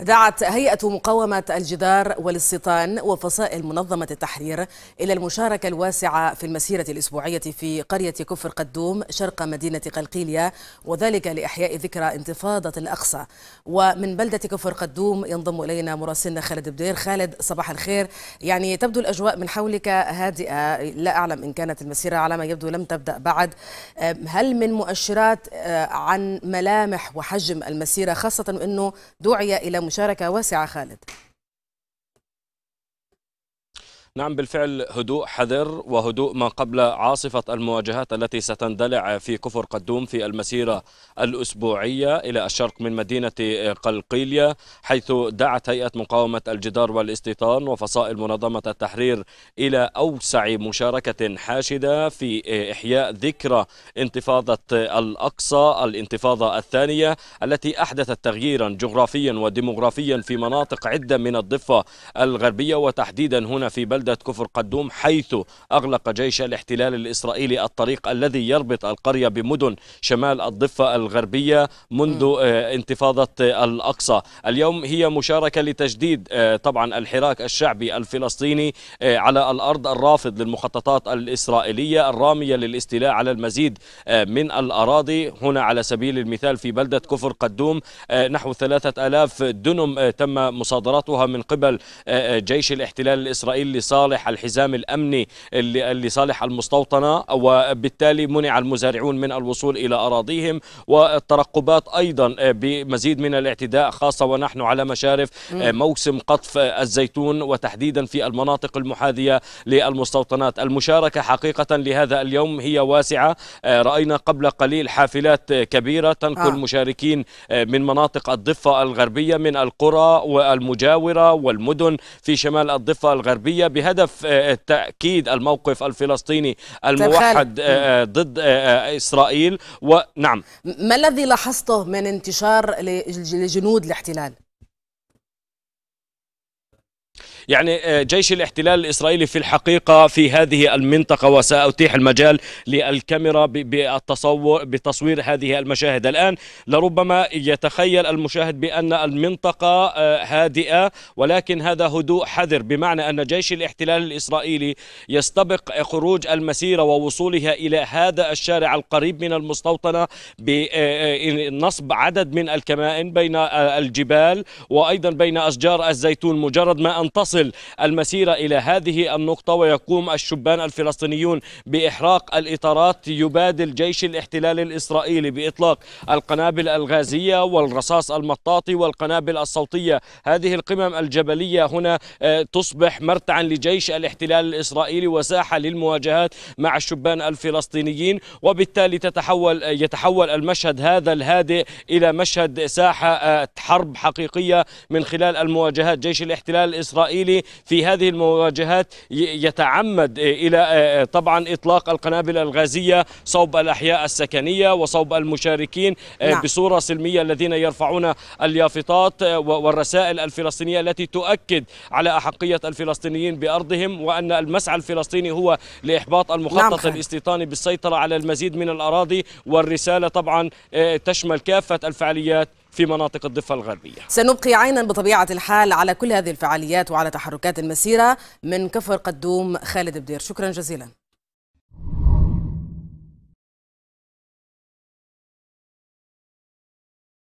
دعت هيئة مقاومة الجدار والاستيطان وفصائل منظمة التحرير إلى المشاركة الواسعة في المسيرة الأسبوعية في قرية كفر قدوم شرق مدينة قلقيلية وذلك لإحياء ذكرى انتفاضة الأقصى ومن بلدة كفر قدوم ينضم إلينا مراسلنا خالد بدير خالد صباح الخير يعني تبدو الأجواء من حولك هادئة لا أعلم إن كانت المسيرة على ما يبدو لم تبدأ بعد هل من مؤشرات أه، عن ملامح وحجم المسيرة خاصة أنه دعي إلى مشاركة واسعة خالد نعم بالفعل هدوء حذر وهدوء ما قبل عاصفة المواجهات التي ستندلع في كفر قدوم في المسيرة الأسبوعية إلى الشرق من مدينة قلقيلية حيث دعت هيئة مقاومة الجدار والاستيطان وفصائل منظمة التحرير إلى أوسع مشاركة حاشدة في إحياء ذكرى انتفاضة الأقصى الانتفاضة الثانية التي أحدثت تغييرا جغرافيا وديمغرافيا في مناطق عدة من الضفة الغربية وتحديدا هنا في بلدة بلدة كفر قدوم حيث أغلق جيش الاحتلال الإسرائيلي الطريق الذي يربط القرية بمدن شمال الضفة الغربية منذ آه، انتفاضة الأقصى اليوم هي مشاركة لتجديد آه، طبعا الحراك الشعبي الفلسطيني آه، على الأرض الرافض للمخططات الإسرائيلية الرامية للاستيلاء على المزيد من الأراضي هنا على سبيل المثال في بلدة كفر قدوم نحو ثلاثة ألاف دنم تم مصادرتها من قبل جيش الاحتلال الإسرائيلي لصالح الحزام الأمني لصالح المستوطنة وبالتالي منع المزارعون من الوصول إلى أراضيهم والترقبات أيضا آه، بمزيد من الاعتداء خاصة ونحن على مشارف آه، موسم قطف آه، الزيتون وتحديدا في المناطق المحاذية للمستوطنات المشاركة حقيقة لهذا اليوم هي واسعة رأينا قبل قليل حافلات كبيرة تنقل آه. مشاركين من مناطق الضفة الغربية من القرى والمجاورة والمدن في شمال الضفة الغربية بها بهدف آه، آه، تأكيد الموقف الفلسطيني طيب، الموحد آه، ضد إسرائيل ونعم ما الذي لاحظته من انتشار لجنود الاحتلال؟ يعني آه، جيش الاحتلال الإسرائيلي في الحقيقة في هذه المنطقة وسأتيح المجال للكاميرا بالتصور بتصوير هذه المشاهد الآن لربما يتخيل المشاهد بأن المنطقة آه، هادئة ولكن هذا هدوء حذر بمعنى أن جيش الاحتلال الإسرائيلي يستبق خروج المسيرة ووصولها إلى هذا الشارع القريب من المستوطنة بنصب آه، عدد من الكمائن بين الجبال وأيضا بين أشجار الزيتون مجرد ما أن أن تصل المسيرة إلى هذه النقطة ويقوم الشبان الفلسطينيون بإحراق الإطارات يبادل جيش الاحتلال الإسرائيلي بإطلاق القنابل الغازية والرصاص المطاطي والقنابل الصوتية هذه القمم الجبلية هنا آه، تصبح مرتعا لجيش الاحتلال الإسرائيلي وساحة للمواجهات مع الشبان الفلسطينيين وبالتالي تتحول آه، يتحول المشهد هذا الهادئ إلى مشهد ساحة آه، حرب حقيقية من خلال المواجهات جيش الاحتلال الإسرائيلي الإسرائيلي في هذه المواجهات يتعمد آه، إلى آه، آه، طبعا إطلاق القنابل الغازية صوب الأحياء السكنية وصوب المشاركين نعم. بصورة سلمية الذين يرفعون اليافطات والرسائل الفلسطينية التي تؤكد على أحقية الفلسطينيين بأرضهم وأن المسعى الفلسطيني هو لإحباط المخطط نعم. الاستيطاني بالسيطرة على المزيد من الأراضي والرسالة طبعا تشمل كافة الفعاليات في مناطق الضفة الغربية سنبقي عينا بطبيعة الحال على كل هذه الفعاليات وعلى تحركات المسيرة من كفر قدوم خالد بدير شكرا جزيلا